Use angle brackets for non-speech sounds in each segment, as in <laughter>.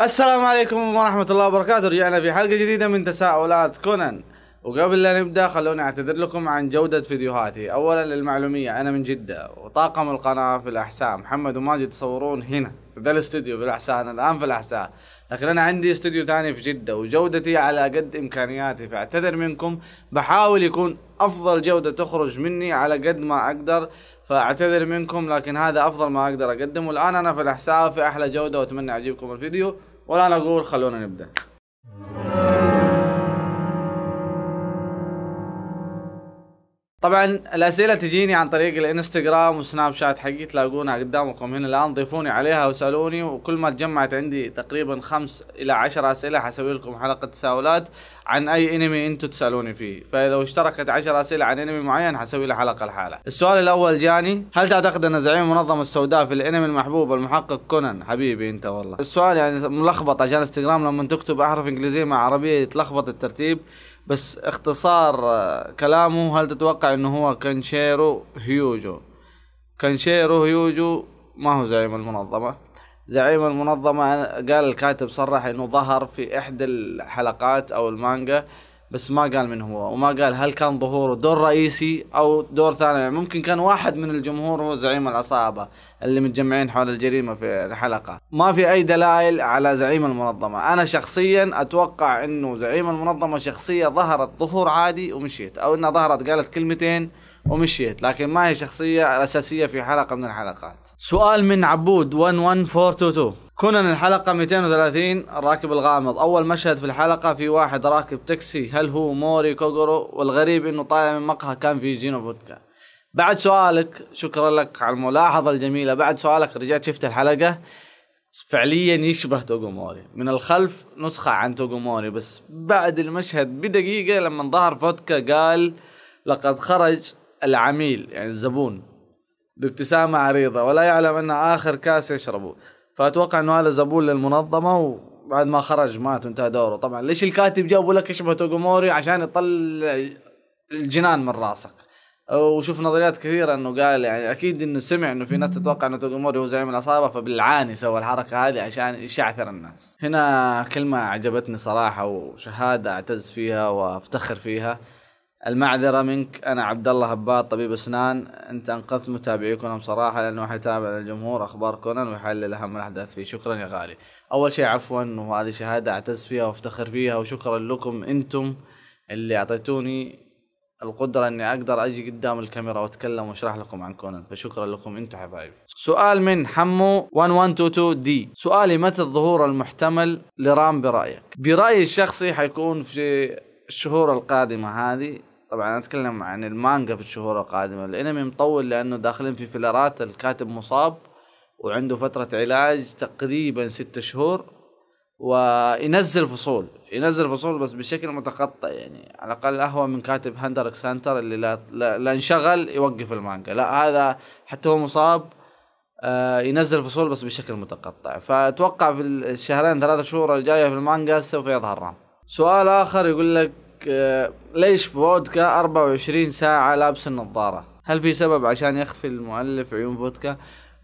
السلام عليكم ورحمة الله وبركاته رجعنا في حلقة جديدة من تساؤلات كونان وقبل لا نبدأ خلوني أعتذر لكم عن جودة فيديوهاتي أولا للمعلومية أنا من جدة وطاقم القناة في الأحساء محمد وماجد يصورون هنا في ذا الاستوديو في الأحساء أنا الآن في الأحساء لكن أنا عندي استوديو ثاني في جدة وجودتي على قد إمكانياتي فأعتذر منكم بحاول يكون افضل جوده تخرج مني على قد ما اقدر فاعتذر منكم لكن هذا افضل ما اقدر اقدمه الان انا في الحساب في احلى جوده واتمنى يعجبكم الفيديو والان اقول خلونا نبدا طبعا الاسئله تجيني عن طريق الانستغرام وسناب شات حقي تلاقونها قدامكم هنا الان ضيفوني عليها وسالوني وكل ما تجمعت عندي تقريبا خمس الى عشر اسئله حسوي لكم حلقه تساؤلات عن اي انمي انتم تسالوني فيه فاذا اشتركت عشر اسئله عن انمي معين حسوي له حلقه لحاله السؤال الاول جاني هل تعتقد ان زعيم المنظمه السوداء في الانمي المحبوب المحقق كونان حبيبي انت والله السؤال يعني ملخبط عشان انستغرام لما تكتب احرف انجليزيه مع عربيه يتلخبط الترتيب بس اختصار آه، كلامه هل تتوقع انه هو كانشيرو هيوجو كانشيرو هيوجو ما هو زعيم المنظمة زعيم المنظمة قال الكاتب صرح انه ظهر في احدى الحلقات او المانجا بس ما قال من هو وما قال هل كان ظهوره دور رئيسي او دور ثاني ممكن كان واحد من الجمهور هو زعيم العصابه اللي متجمعين حول الجريمه في الحلقه ما في اي دلائل على زعيم المنظمه انا شخصيا اتوقع انه زعيم المنظمه شخصيه ظهرت ظهور عادي ومشيت او انها ظهرت قالت كلمتين ومشيت لكن ما هي شخصيه اساسيه في حلقه من الحلقات سؤال من عبود 11422 كونان الحلقة 230 الراكب الغامض أول مشهد في الحلقة في واحد راكب تاكسي هل هو موري كوغورو والغريب أنه طالع من مقهى كان في جينو فودكا بعد سؤالك شكرا لك على الملاحظة الجميلة بعد سؤالك رجعت شفت الحلقة فعليا يشبه توغوموري من الخلف نسخة عن توغوموري بس بعد المشهد بدقيقة لما ظهر فودكا قال لقد خرج العميل يعني الزبون بابتسامة عريضة ولا يعلم أن آخر كاس يشربه فاتوقع انه هذا زبون للمنظمه وبعد ما خرج مات وانتهى دوره طبعا ليش الكاتب جابوا لك شبه توغوموري عشان يطلع الجنان من راسك وشوف نظريات كثيره انه قال يعني اكيد انه سمع انه في ناس تتوقع انه توغوموري هو زعيم العصابه فبالعاني سوى الحركه هذه عشان يشعثر الناس. هنا كلمه عجبتني صراحه وشهاده اعتز فيها وافتخر فيها المعذره منك انا عبد الله هباط طبيب اسنان انت انقذت متابعي كونان بصراحه لانه حيتابع الجمهور اخبار كونان ويحلل اهم الاحداث فيه شكرا يا غالي اول شيء عفوا وهذه شهاده اعتز فيها وافتخر فيها وشكرا لكم انتم اللي اعطيتوني القدره اني اقدر اجي قدام الكاميرا واتكلم واشرح لكم عن كونان فشكرا لكم انتم حبايبي سؤال من حمو 1122 دي سؤالي متى الظهور المحتمل لرام برايك برايي الشخصي حيكون في الشهور القادمه هذه طبعا اتكلم عن المانجا في الشهور القادمه الانمي مطول لانه داخلين في فيلرات الكاتب مصاب وعنده فتره علاج تقريبا ستة شهور وينزل فصول ينزل فصول بس بشكل متقطع يعني على الاقل اهوى من كاتب هندر سنتر اللي لا, لا, لا انشغل يوقف المانجا لا هذا حتى هو مصاب آه، ينزل فصول بس بشكل متقطع فاتوقع في الشهرين ثلاثة شهور الجايه في المانجا سوف يظهر رام سؤال اخر يقول لك آه، ليش فودكا 24 ساعة لابس النظارة هل في سبب عشان يخفي المؤلف عيون فودكا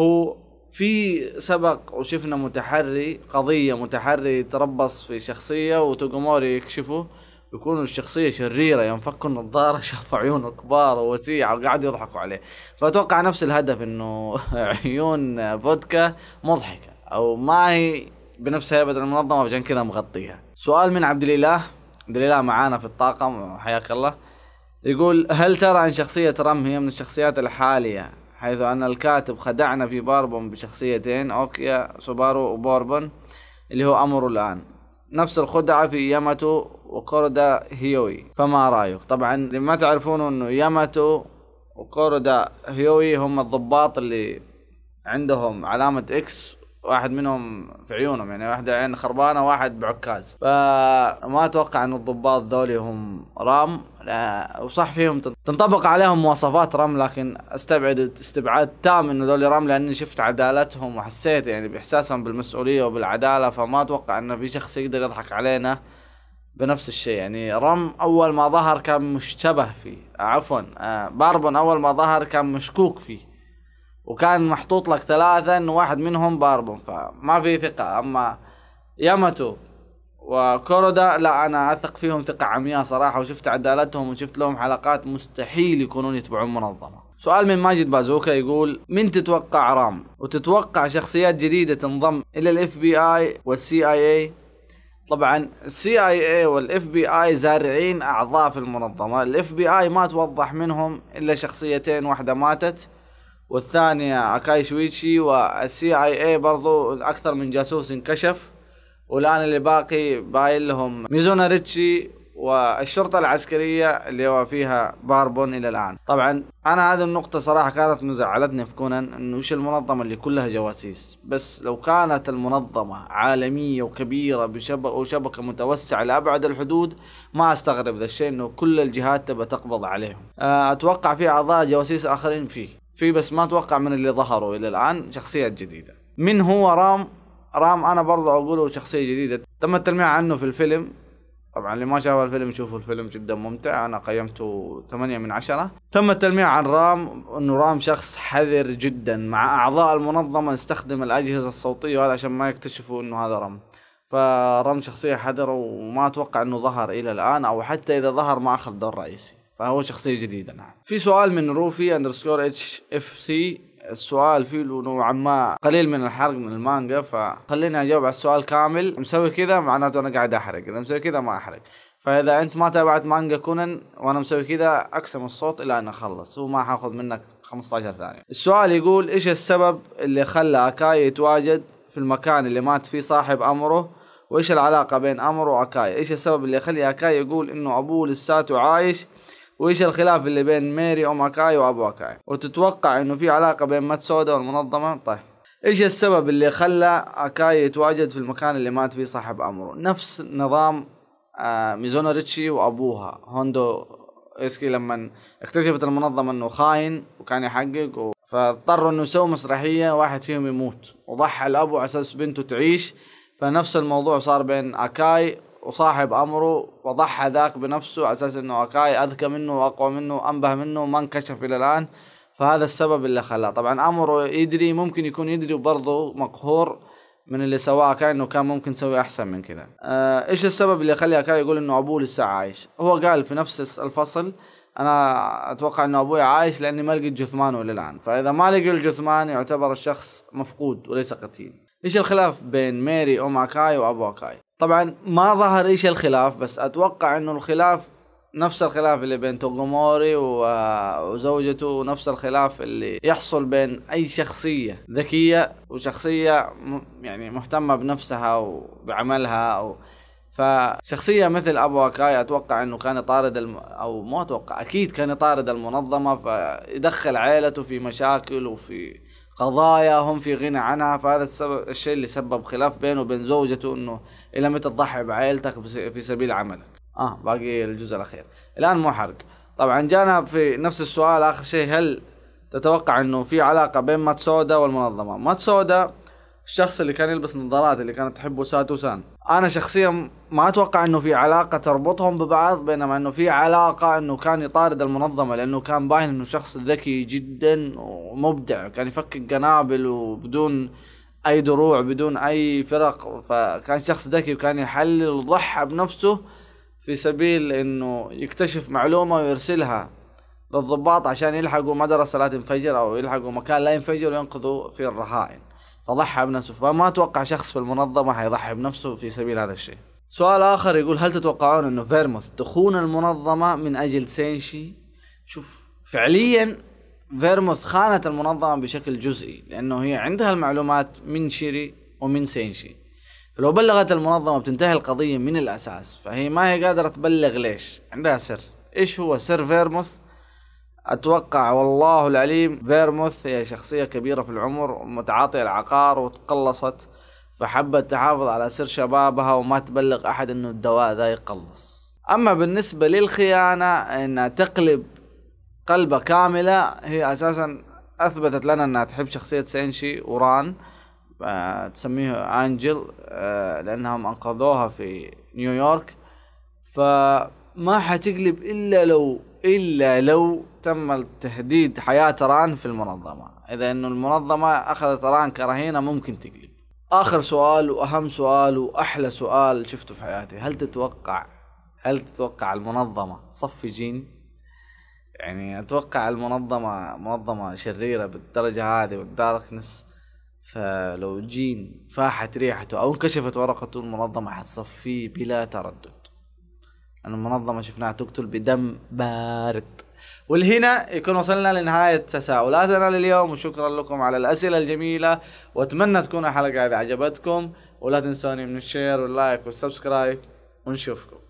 هو في سبق وشفنا متحري قضية متحري تربص في شخصية وتوغوموري يكشفه يكون الشخصية شريرة يوم فكوا النظارة <laughs> شاف عيونه كبار ووسيعة وقعدوا يضحكوا عليه فأتوقع نفس الهدف انه <laughs> عيون فودكا مضحكة او ما هي بنفسها هيبة المنظمة عشان كذا مغطيها سؤال من عبد الإله دليلا معانا في الطاقم وحياك الله يقول هل ترى أن شخصية رم هي من الشخصيات الحالية حيث أن الكاتب خدعنا في باربون بشخصيتين أوكيا سوبارو وبوربون اللي هو أمره الآن نفس الخدعة في ياماتو وكوردا هيوي فما رأيك طبعا اللي ما تعرفونه أنه ياماتو وكوردا هيوي هم الضباط اللي عندهم علامة اكس واحد منهم في عيونهم يعني واحدة عين خربانة واحد بعكاز فما أتوقع أن الضباط ذولي هم رام لا وصح فيهم تنطبق عليهم مواصفات رام لكن استبعد استبعاد تام انه ذولي رام لاني شفت عدالتهم وحسيت يعني باحساسهم بالمسؤوليه وبالعداله فما اتوقع انه في شخص يقدر يضحك علينا بنفس الشيء يعني رام اول ما ظهر كان مشتبه فيه عفوا آه، باربون اول ما ظهر كان مشكوك فيه وكان محطوط لك ثلاثة انه واحد منهم باربون فما في ثقة اما ياماتو وكورودا لا انا اثق فيهم ثقة عمياء صراحة وشفت عدالتهم وشفت لهم حلقات مستحيل يكونون يتبعون منظمة سؤال من ماجد بازوكا يقول من تتوقع رام وتتوقع شخصيات جديدة تنضم الى الاف بي اي والسي اي اي طبعا السي اي اي والاف بي اي زارعين اعضاء في المنظمة الاف بي اي ما توضح منهم الا شخصيتين واحدة ماتت والثانية أكاي شويتشي والسي اي اي برضو اكثر من جاسوس انكشف والان اللي باقي باين لهم ميزونا ريتشي والشرطة العسكرية اللي هو فيها باربون إلى الآن طبعا أنا هذه النقطة صراحة كانت مزعلتني في كونان أنه وش المنظمة اللي كلها جواسيس بس لو كانت المنظمة عالمية وكبيرة بشبكة وشبكة متوسعة لأبعد الحدود ما أستغرب ذا الشيء أنه كل الجهات تبى تقبض عليهم أتوقع في أعضاء جواسيس آخرين فيه في بس ما اتوقع من اللي ظهروا الى الان شخصيات جديده من هو رام رام انا برضه اقوله شخصيه جديده تم التلميع عنه في الفيلم طبعا اللي ما شاف الفيلم يشوفوا الفيلم جدا ممتع انا قيمته 8 من عشرة تم التلميع عن رام انه رام شخص حذر جدا مع اعضاء المنظمه يستخدم الاجهزه الصوتيه وهذا عشان ما يكتشفوا انه هذا رام فرام شخصيه حذره وما اتوقع انه ظهر الى الان او حتى اذا ظهر ما اخذ دور رئيسي فهو شخصيه جديده نعم في سؤال من روفي اندرسكور اتش اف سي السؤال فيه نوعا ما قليل من الحرق من المانجا فخليني اجاوب على السؤال كامل مسوي كذا معناته انا قاعد احرق اذا مسوي كذا ما احرق فاذا انت ما تابعت مانجا كونن وانا مسوي كذا من الصوت الى ان اخلص وما حاخذ منك 15 ثانيه السؤال يقول ايش السبب اللي خلى اكاي يتواجد في المكان اللي مات فيه صاحب امره وايش العلاقه بين امره واكاي ايش السبب اللي يخلي اكاي يقول انه ابوه لساته عايش وايش الخلاف اللي بين ميري وابو اكاي وتتوقع انه في علاقه بين ماتسودا والمنظمه طيب ايش السبب اللي خلى اكاي يتواجد في المكان اللي مات فيه صاحب امره نفس نظام آه ريتشي وابوها هوندو اسكي لما اكتشفت المنظمه انه خاين وكان يحقق و... فاضطروا انه يسووا مسرحيه واحد فيهم يموت وضحى الابو على اساس بنته تعيش فنفس الموضوع صار بين اكاي وصاحب امره وضحى ذاك بنفسه على اساس انه اكاي اذكى منه واقوى منه وانبه منه ما انكشف الى الان فهذا السبب اللي خلاه طبعا امره يدري ممكن يكون يدري وبرضه مقهور من اللي سواه اكاي انه كان ممكن يسوي احسن من كذا آه ايش السبب اللي خلى اكاي يقول انه ابوه لسه عايش هو قال في نفس الفصل انا اتوقع انه ابوي عايش لاني ما لقيت جثمانه الى الان فاذا ما لقي الجثمان يعتبر الشخص مفقود وليس قتيل ايش الخلاف بين ميري ام اكاي وابو اكاي طبعا ما ظهر ايش الخلاف بس اتوقع انه الخلاف نفس الخلاف اللي بين توغوموري آه، وزوجته نفس الخلاف اللي يحصل بين اي شخصيه ذكيه وشخصيه يعني مهتمه بنفسها وبعملها او فشخصية مثل أبو أكاي أتوقع أنه كان يطارد الم... أو ما أتوقع أكيد كان يطارد المنظمة فيدخل عائلته في مشاكل وفي قضايا هم في غنى عنها فهذا السبب الشيء اللي سبب خلاف بينه وبين زوجته انه الى متى تضحي بعائلتك في سبيل عملك اه باقي الجزء الاخير الان مو حرق طبعا جانا في نفس السؤال اخر شيء هل تتوقع انه في علاقه بين ماتسودا والمنظمه ماتسودا الشخص اللي كان يلبس نظارات اللي كانت تحبه ساتو سان انا شخصيا ما اتوقع انه في علاقه تربطهم ببعض بينما انه في علاقه انه كان يطارد المنظمه لانه كان باين انه شخص ذكي جدا ومبدع كان يفكك قنابل وبدون اي دروع بدون اي فرق فكان شخص ذكي وكان يحلل وضحى بنفسه في سبيل انه يكتشف معلومه ويرسلها للضباط عشان يلحقوا مدرسه لا تنفجر او يلحقوا مكان لا ينفجر وينقذوا فيه الرهائن فضحى بنفسه فما اتوقع شخص في المنظمه حيضحي بنفسه في سبيل هذا الشيء سؤال اخر يقول هل تتوقعون انه فيرموث تخون المنظمه من اجل سينشي شوف فعليا فيرموث خانت المنظمه بشكل جزئي لانه هي عندها المعلومات من شيري ومن سينشي فلو بلغت المنظمه بتنتهي القضيه من الاساس فهي ما هي قادره تبلغ ليش عندها سر ايش هو سر فيرموث اتوقع والله العليم فيرموث هي شخصية كبيرة في العمر متعاطية العقار وتقلصت فحبت تحافظ على سر شبابها وما تبلغ احد انه الدواء ذا يقلص اما بالنسبة للخيانة انها تقلب قلبة كاملة هي اساسا اثبتت لنا انها تحب شخصية سينشي وران آه، تسميه انجل آه، لانهم انقذوها في نيويورك فما حتقلب الا لو الا لو تم تهديد حياه ران في المنظمه اذا انه المنظمه اخذت ران كرهينه ممكن تقلب اخر سؤال واهم سؤال واحلى سؤال شفته في حياتي هل تتوقع هل تتوقع المنظمه صف جين يعني اتوقع المنظمه منظمه شريره بالدرجه هذه والداركنس فلو جين فاحت ريحته او انكشفت ورقته المنظمه حتصفيه بلا تردد المنظمه شفناها تقتل بدم بارد والهنا يكون وصلنا لنهاية تساؤلاتنا لليوم وشكرا لكم على الأسئلة الجميلة وأتمنى تكون الحلقة هذه عجبتكم ولا تنسوني من الشير واللايك والسبسكرايب ونشوفكم